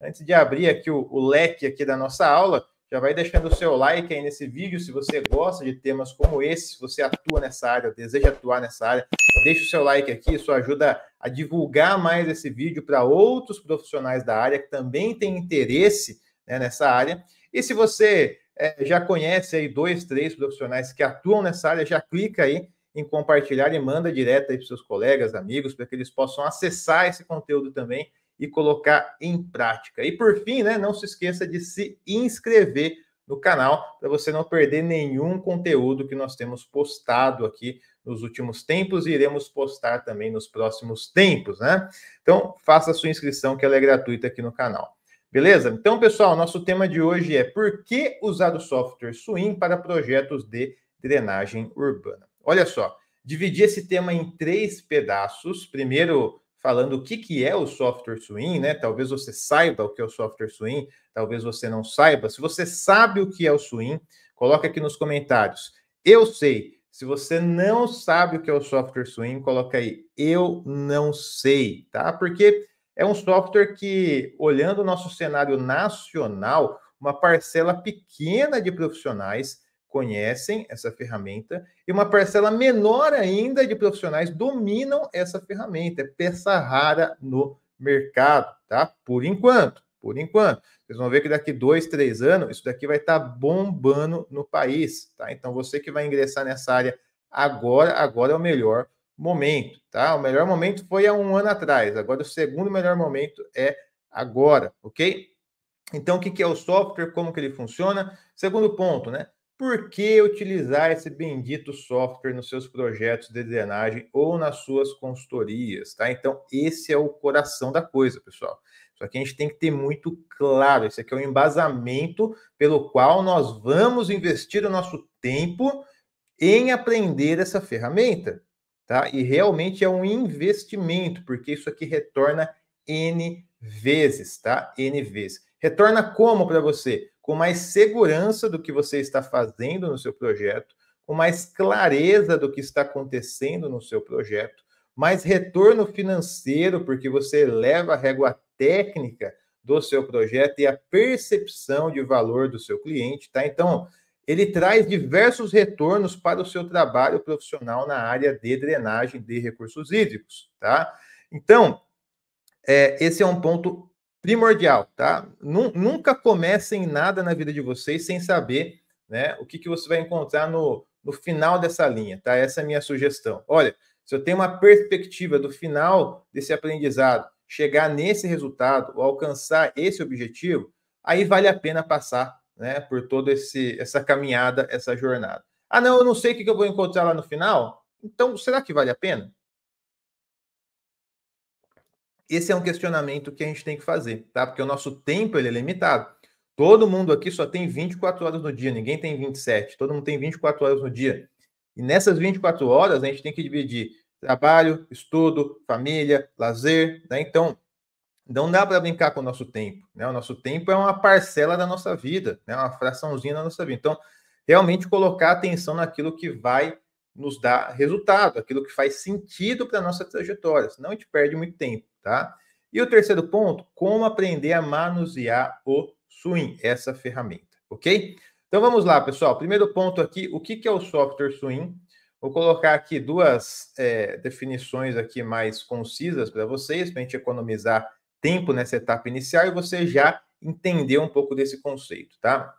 Antes de abrir aqui o, o leque aqui da nossa aula, já vai deixando o seu like aí nesse vídeo. Se você gosta de temas como esse, se você atua nessa área, deseja atuar nessa área, deixa o seu like aqui. Isso ajuda a divulgar mais esse vídeo para outros profissionais da área que também têm interesse né, nessa área. E se você é, já conhece aí dois, três profissionais que atuam nessa área, já clica aí em compartilhar e manda direto aí para seus colegas, amigos, para que eles possam acessar esse conteúdo também e colocar em prática. E por fim, né, não se esqueça de se inscrever no canal para você não perder nenhum conteúdo que nós temos postado aqui nos últimos tempos e iremos postar também nos próximos tempos, né? Então, faça a sua inscrição que ela é gratuita aqui no canal. Beleza? Então, pessoal, nosso tema de hoje é por que usar o software Swim para projetos de drenagem urbana. Olha só, dividi esse tema em três pedaços. Primeiro, falando o que, que é o software swing, né? Talvez você saiba o que é o software swing, talvez você não saiba. Se você sabe o que é o swing, coloca aqui nos comentários. Eu sei. Se você não sabe o que é o software swing, coloca aí. Eu não sei, tá? Porque é um software que, olhando o nosso cenário nacional, uma parcela pequena de profissionais conhecem essa ferramenta e uma parcela menor ainda de profissionais dominam essa ferramenta. É peça rara no mercado, tá? Por enquanto, por enquanto. Vocês vão ver que daqui dois, três anos, isso daqui vai estar tá bombando no país, tá? Então, você que vai ingressar nessa área agora, agora é o melhor momento, tá? O melhor momento foi há um ano atrás, agora o segundo melhor momento é agora, ok? Então, o que é o software, como que ele funciona? Segundo ponto, né? por que utilizar esse bendito software nos seus projetos de drenagem ou nas suas consultorias, tá? Então, esse é o coração da coisa, pessoal. Só que a gente tem que ter muito claro, esse aqui é o embasamento pelo qual nós vamos investir o nosso tempo em aprender essa ferramenta, tá? E realmente é um investimento, porque isso aqui retorna N vezes, tá? N vezes. Retorna como para você? com mais segurança do que você está fazendo no seu projeto, com mais clareza do que está acontecendo no seu projeto, mais retorno financeiro, porque você eleva a régua técnica do seu projeto e a percepção de valor do seu cliente, tá? Então, ele traz diversos retornos para o seu trabalho profissional na área de drenagem de recursos hídricos, tá? Então, é, esse é um ponto primordial, tá? Nunca comecem nada na vida de vocês sem saber né, o que, que você vai encontrar no, no final dessa linha, tá? Essa é a minha sugestão. Olha, se eu tenho uma perspectiva do final desse aprendizado, chegar nesse resultado ou alcançar esse objetivo, aí vale a pena passar né, por toda essa caminhada, essa jornada. Ah, não, eu não sei o que eu vou encontrar lá no final. Então, será que vale a pena? esse é um questionamento que a gente tem que fazer, tá? Porque o nosso tempo ele é limitado. Todo mundo aqui só tem 24 horas no dia, ninguém tem 27, todo mundo tem 24 horas no dia. E nessas 24 horas a gente tem que dividir trabalho, estudo, família, lazer, né? Então, não dá para brincar com o nosso tempo, né? O nosso tempo é uma parcela da nossa vida, né? Uma fraçãozinha da nossa vida. Então, realmente colocar atenção naquilo que vai nos dar resultado, aquilo que faz sentido para nossa trajetória, senão a gente perde muito tempo tá? E o terceiro ponto, como aprender a manusear o Swing, essa ferramenta, ok? Então vamos lá, pessoal. Primeiro ponto aqui, o que, é o software Swing? Vou colocar aqui duas é, definições aqui mais concisas para vocês, para a gente economizar tempo nessa etapa inicial e você já entender um pouco desse conceito, tá?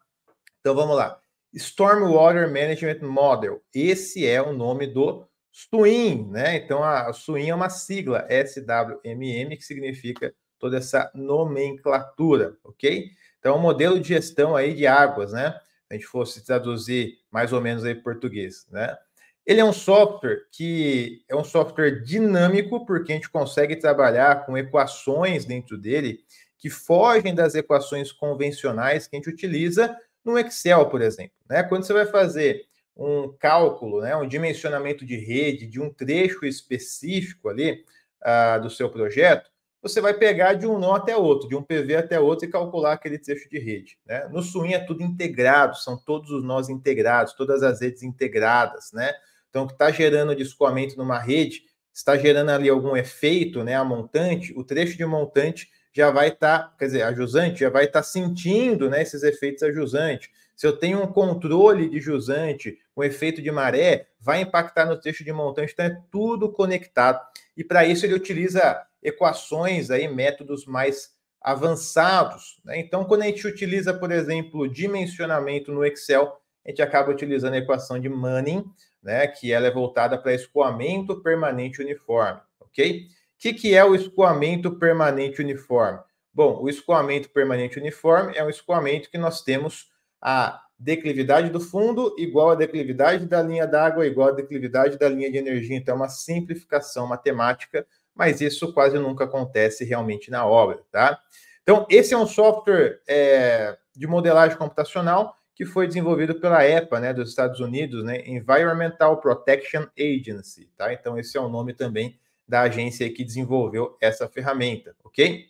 Então vamos lá. Stormwater Management Model. Esse é o nome do SWIM, né? Então a SWIM é uma sigla SWMM que significa toda essa nomenclatura, ok? Então, é um modelo de gestão aí de águas, né? Se a gente fosse traduzir mais ou menos aí português, né? Ele é um software que é um software dinâmico, porque a gente consegue trabalhar com equações dentro dele que fogem das equações convencionais que a gente utiliza no Excel, por exemplo. Né? Quando você vai fazer um cálculo, né, um dimensionamento de rede de um trecho específico ali uh, do seu projeto, você vai pegar de um nó até outro, de um PV até outro e calcular aquele trecho de rede. Né? No Swing é tudo integrado, são todos os nós integrados, todas as redes integradas. Né? Então, o que está gerando de escoamento numa rede, está gerando ali algum efeito, né, a montante, o trecho de montante já vai estar, tá, quer dizer, a jusante já vai estar tá sentindo né, esses efeitos a jusante se eu tenho um controle de jusante com efeito de maré, vai impactar no trecho de montante, então é tudo conectado. E para isso ele utiliza equações aí, métodos mais avançados. Né? Então, quando a gente utiliza, por exemplo, dimensionamento no Excel, a gente acaba utilizando a equação de Manning, né? que ela é voltada para escoamento permanente uniforme, ok? O que, que é o escoamento permanente uniforme? Bom, o escoamento permanente uniforme é um escoamento que nós temos a declividade do fundo igual à declividade da linha d'água igual à declividade da linha de energia. Então, é uma simplificação matemática, mas isso quase nunca acontece realmente na obra, tá? Então, esse é um software é, de modelagem computacional que foi desenvolvido pela EPA, né, dos Estados Unidos, né, Environmental Protection Agency, tá? Então, esse é o nome também da agência que desenvolveu essa ferramenta, ok?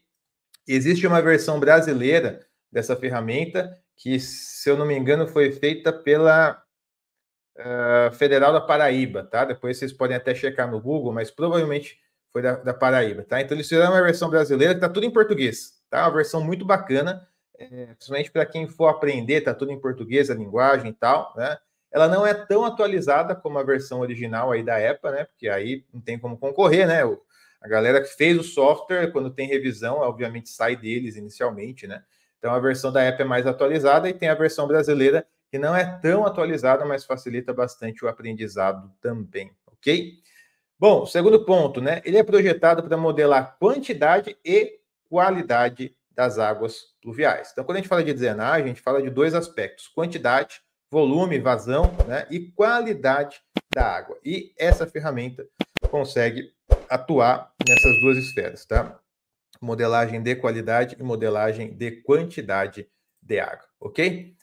Existe uma versão brasileira dessa ferramenta que, se eu não me engano, foi feita pela uh, Federal da Paraíba, tá? Depois vocês podem até checar no Google, mas provavelmente foi da, da Paraíba, tá? Então eles fizeram uma versão brasileira que tá tudo em português, tá? Uma versão muito bacana, é, principalmente para quem for aprender, tá tudo em português, a linguagem e tal, né? Ela não é tão atualizada como a versão original aí da EPA, né? Porque aí não tem como concorrer, né? O, a galera que fez o software, quando tem revisão, obviamente sai deles inicialmente, né? Então a versão da app é mais atualizada e tem a versão brasileira que não é tão atualizada, mas facilita bastante o aprendizado também, ok? Bom, segundo ponto, né? Ele é projetado para modelar quantidade e qualidade das águas pluviais. Então, quando a gente fala de drenagem, a gente fala de dois aspectos: quantidade, volume, vazão, né? E qualidade da água. E essa ferramenta consegue atuar nessas duas esferas, tá? modelagem de qualidade e modelagem de quantidade de água, ok?